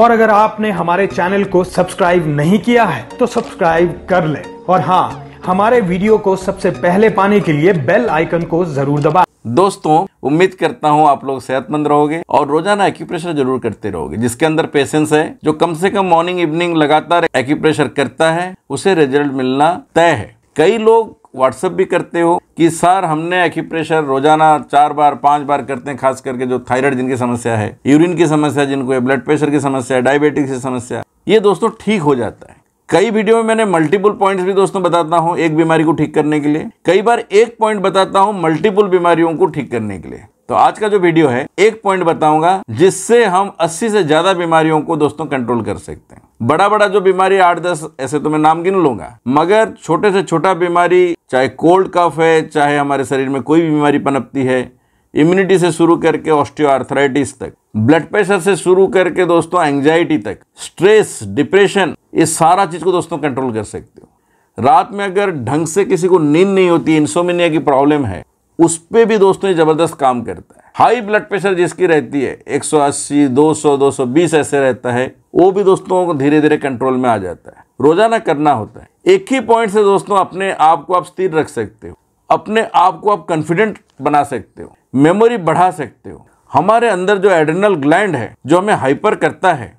और अगर आपने हमारे चैनल को सब्सक्राइब नहीं किया है तो सब्सक्राइब कर ले और हाँ हमारे वीडियो को सबसे पहले पाने के लिए बेल आइकन को जरूर दबा दोस्तों उम्मीद करता हूँ आप लोग सेहतमंद रहोगे और रोजाना एक्यूप्रेशर जरूर करते रहोगे जिसके अंदर पेशेंस है जो कम से कम मॉर्निंग इवनिंग लगातार एक्यूप्रेशर करता है उसे रिजल्ट मिलना तय है कई लोग व्हाट्सअप भी करते हो कि सर हमने एक्यूप्रेशर रोजाना चार बार पांच बार करते हैं खास करके जो थायराइड जिनकी समस्या है यूरिन की समस्या जिनको है ब्लड प्रेशर की समस्या है डायबिटिक्स की समस्या ये दोस्तों ठीक हो जाता है कई वीडियो में मैंने मल्टीपल पॉइंट्स भी दोस्तों बताता हूँ एक बीमारी को ठीक करने के लिए कई बार एक पॉइंट बताता हूँ मल्टीपल बीमारियों को ठीक करने के लिए तो आज का जो वीडियो है एक पॉइंट बताऊंगा जिससे हम 80 से ज़्यादा बीमारियों को दोस्तों कंट्रोल कर सकते हैं बड़ा बड़ा जो बीमारी आठ दस ऐसे तो मैं नाम गिन लूंगा मगर छोटे से छोटा बीमारी चाहे कोल्ड कफ है चाहे हमारे शरीर में कोई भी बीमारी पनपती है इम्यूनिटी से शुरू करके ऑस्टियोआर्थराइटिस तक ब्लड प्रेशर से शुरू करके दोस्तों एंगजाइटी तक स्ट्रेस डिप्रेशन ये सारा चीज़ को दोस्तों कंट्रोल कर सकते हो रात में अगर ढंग से किसी को नींद नहीं होती इंसोमिनिया की प्रॉब्लम है उस पर भी दोस्तों ये ज़बरदस्त काम करता है हाई ब्लड प्रेशर जिसकी रहती है 180, 200, 220 ऐसे रहता है वो भी दोस्तों को धीरे धीरे कंट्रोल में आ जाता है रोजाना करना होता है एक ही पॉइंट से दोस्तों अपने आप को आप स्थिर रख सकते हो अपने आप को आप कॉन्फिडेंट बना सकते हो मेमोरी बढ़ा सकते हो हमारे अंदर जो एड्रेनल ग्लैंड है जो हमें हाइपर करता है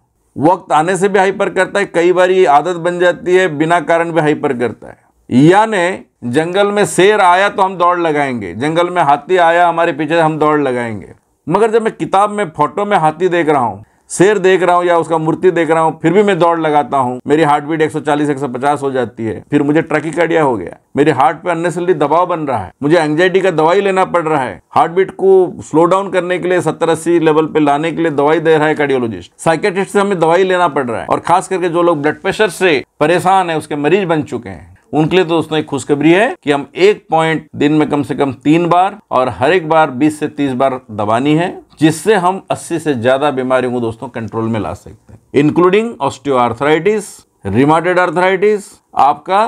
वक्त आने से भी हाइपर करता है कई बार ये आदत बन जाती है बिना कारण भी हाइपर करता है यानी जंगल में शेर आया तो हम दौड़ लगाएंगे जंगल में हाथी आया हमारे पीछे हम दौड़ लगाएंगे मगर जब मैं किताब में फोटो में हाथी देख रहा हूँ शेर देख रहा हूँ या उसका मूर्ति देख रहा हूँ फिर भी मैं दौड़ लगाता हूँ मेरी हार्ट बीट 140 150 हो जाती है फिर मुझे ट्रकिकार्डिया हो गया मेरे हार्ट पे अननेसरली दबाव बन रहा है मुझे एंगजाइटी का दवाई लेना पड़ रहा है हार्ट बीट को स्लो डाउन करने के लिए सत्तर अस्सी लेवल पे लाने के लिए दवाई दे रहा है कार्डियोलॉजिस्ट साइकेटिस्ट से हमें दवाई लेना पड़ रहा है और खास करके जो लोग ब्लड प्रेशर से परेशान है उसके मरीज बन चुके हैं उनके लिए तो एक खुशखबरी है कि हम एक पॉइंट दिन में कम से कम तीन बार और हर एक बार 20 से 30 बार दबानी है जिससे हम 80 से ज़्यादा बीमारियों को दोस्तों कंट्रोल में ला सकते हैं इंक्लूडिंग ऑस्टियोआर्थराइटिस रिमाटेड आर्थराइटिस आपका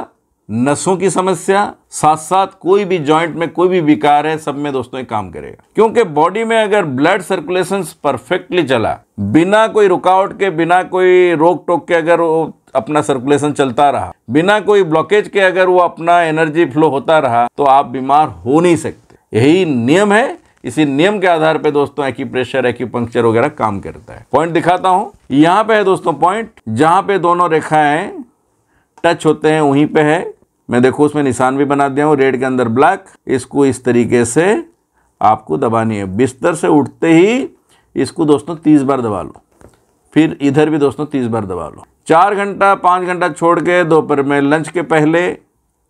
नसों की समस्या साथ साथ कोई भी जॉइंट में कोई भी विकार है सब में दोस्तों एक काम करेगा क्योंकि बॉडी में अगर ब्लड सर्कुलेशन परफेक्टली चला बिना कोई रुकावट के बिना कोई रोक टोक के अगर अपना सर्कुलेशन चलता रहा बिना कोई ब्लॉकेज के अगर वो अपना एनर्जी फ्लो होता रहा तो आप बीमार हो नहीं सकते यही नियम है इसी नियम के आधार पे दोस्तों एक ही पंक्चर वगैरह काम करता है पॉइंट दिखाता हूं यहां पे है दोस्तों पॉइंट जहां पे दोनों रेखाएं टच होते हैं वहीं पे है मैं देखो उसमें निशान भी बना दिया हूँ रेड के अंदर ब्लैक इसको इस तरीके से आपको दबानी है बिस्तर से उठते ही इसको दोस्तों तीस बार दबा लो फिर इधर भी दोस्तों तीस बार दबा लो चार घंटा पाँच घंटा छोड़ के दोपहर में लंच के पहले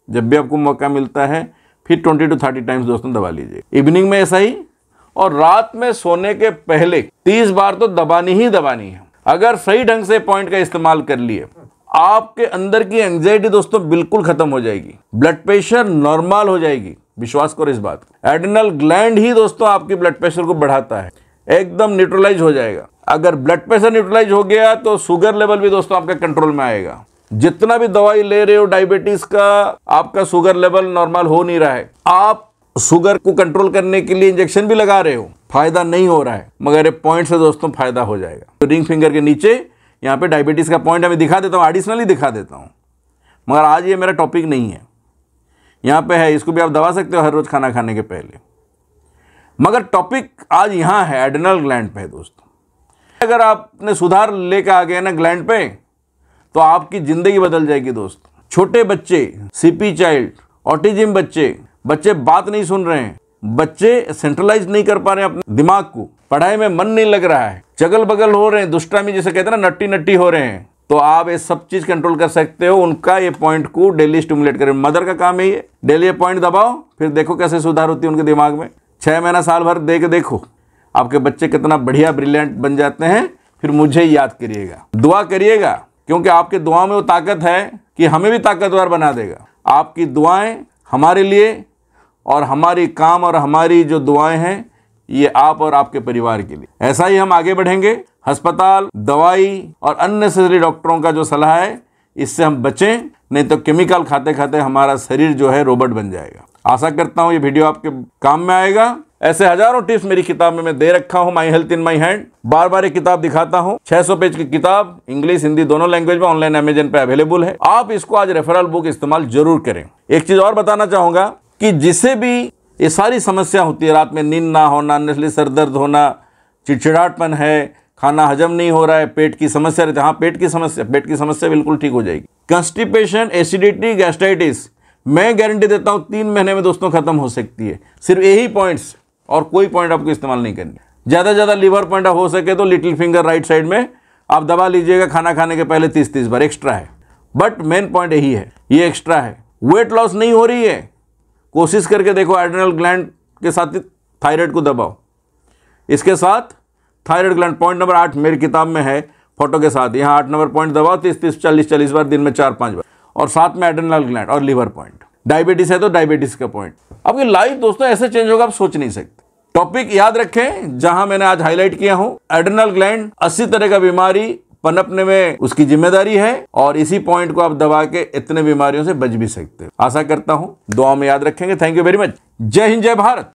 जब भी आपको मौका मिलता है फिर ट्वेंटी टू थर्टी टाइम्स दोस्तों दबा लीजिए इवनिंग में ऐसा ही और रात में सोने के पहले तीस बार तो दबानी ही दबानी है अगर सही ढंग से पॉइंट का इस्तेमाल कर लिए आपके अंदर की एंग्जाइटी दोस्तों बिल्कुल खत्म हो जाएगी ब्लड प्रेशर नॉर्मल हो जाएगी विश्वास करो इस बात एडिनल ग्लैंड ही दोस्तों आपकी ब्लड प्रेशर को बढ़ाता है एकदम न्यूट्रलाइज हो जाएगा अगर ब्लड प्रेशर न्यूट्रलाइज हो गया तो शुगर लेवल भी दोस्तों आपके कंट्रोल में आएगा जितना भी दवाई ले रहे हो डायबिटीज का आपका शुगर लेवल नॉर्मल हो नहीं रहा है आप शुगर को कंट्रोल करने के लिए इंजेक्शन भी लगा रहे हो फायदा नहीं हो रहा है मगर ये पॉइंट से दोस्तों फायदा हो जाएगा तो रिंग फिंगर के नीचे यहाँ पे डायबिटीज़ का पॉइंट हमें दिखा देता हूँ एडिशनली दिखा देता हूँ मगर आज ये मेरा टॉपिक नहीं है यहाँ पे है इसको भी आप दबा सकते हो हर रोज़ खाना खाने के पहले मगर टॉपिक आज यहाँ है एडनल ग्लैंड पे है दोस्तों अगर आपने सुधार लेकर आ गया ना ग्लैंड पे तो आपकी ज़िंदगी बदल जाएगी दोस्त छोटे बच्चे सीपी चाइल्ड ऑटिज्म बच्चे बच्चे बात नहीं सुन रहे हैं बच्चे सेंट्रलाइज नहीं कर पा रहे हैं अपने दिमाग को पढ़ाई में मन नहीं लग रहा है चगल बगल हो रहे हैं दुष्टामी जैसे कहते हैं ना नट्टी नट्टी हो रहे हैं तो आप ये सब चीज़ कंट्रोल कर सकते हो उनका ये पॉइंट को डेली स्टिमुलेट करें मदर का काम है ये डेली ये पॉइंट दबाओ फिर देखो कैसे सुधार होती है उनके दिमाग में छह महीना साल भर दे के देखो आपके बच्चे कितना बढ़िया ब्रिलियंट बन जाते हैं फिर मुझे याद करिएगा दुआ करिएगा क्योंकि आपके दुआ में वो ताकत है कि हमें भी ताकतवर बना देगा आपकी दुआएं हमारे लिए और हमारी काम और हमारी जो दुआएं हैं ये आप और आपके परिवार के लिए ऐसा ही हम आगे बढ़ेंगे अस्पताल दवाई और अननेसेसरी डॉक्टरों का जो सलाह है इससे हम बचें नहीं तो केमिकल खाते खाते हमारा शरीर जो है रोबोट बन जाएगा आशा करता हूँ ये वीडियो आपके काम में आएगा ऐसे हजारों टिप्स मेरी किताब में मैं दे रखा हूँ my health in my hand बार बार एक किताब दिखाता हूँ 600 पेज की किताब इंग्लिश हिंदी दोनों लैंग्वेज में ऑनलाइन अमेजन पे अवेलेबल है आप इसको आज रेफरल बुक इस्तेमाल जरूर करें एक चीज और बताना चाहूंगा कि जिसे भी ये सारी समस्या होती है रात में नींद ना होना नस्ली सर दर्द होना चिड़चिड़ाहटपन है खाना हजम नहीं हो रहा है पेट की समस्या रहती है हाँ पेट की समस्या पेट की समस्या बिल्कुल ठीक हो जाएगी कंस्टिपेशन एसिडिटी गैस्ट्राइटिस मैं गारंटी देता हूँ तीन महीने में दोस्तों खत्म हो सकती है सिर्फ यही पॉइंट्स और कोई पॉइंट आपको इस्तेमाल नहीं करनी ज़्यादा ज़्यादा लीवर पॉइंट हो सके तो लिटिल फिंगर राइट साइड में आप दबा लीजिएगा खाना खाने के पहले तीस तीस बार एक्स्ट्रा है बट मेन पॉइंट यही है ये एक्स्ट्रा है वेट लॉस नहीं हो रही है कोशिश करके देखो एड्रेनल ग्लैंड के साथ ही थायराइड को दबाओ इसके साथ थायराइड ग्लैंड पॉइंट नंबर आठ मेरी किताब में है फोटो के साथ यहाँ आठ नंबर पॉइंट दबाओ तीस तीस चालीस चालीस बार दिन में चार पाँच बार और साथ में एड्रेनल ग्लैंड और लीवर पॉइंट डायबिटीज है तो डायबिटीज का पॉइंट आपकी लाइफ दोस्तों ऐसे चेंज होगा आप सोच नहीं सकते टॉपिक याद रखें जहां मैंने आज हाईलाइट किया हूं एडनल ग्लैंड 80 तरह का बीमारी पनपने में उसकी जिम्मेदारी है और इसी पॉइंट को आप दबा के इतने बीमारियों से बच भी सकते हैं आशा करता हूं दुआ में याद रखेंगे थैंक यू वेरी मच जय हिंद जय भारत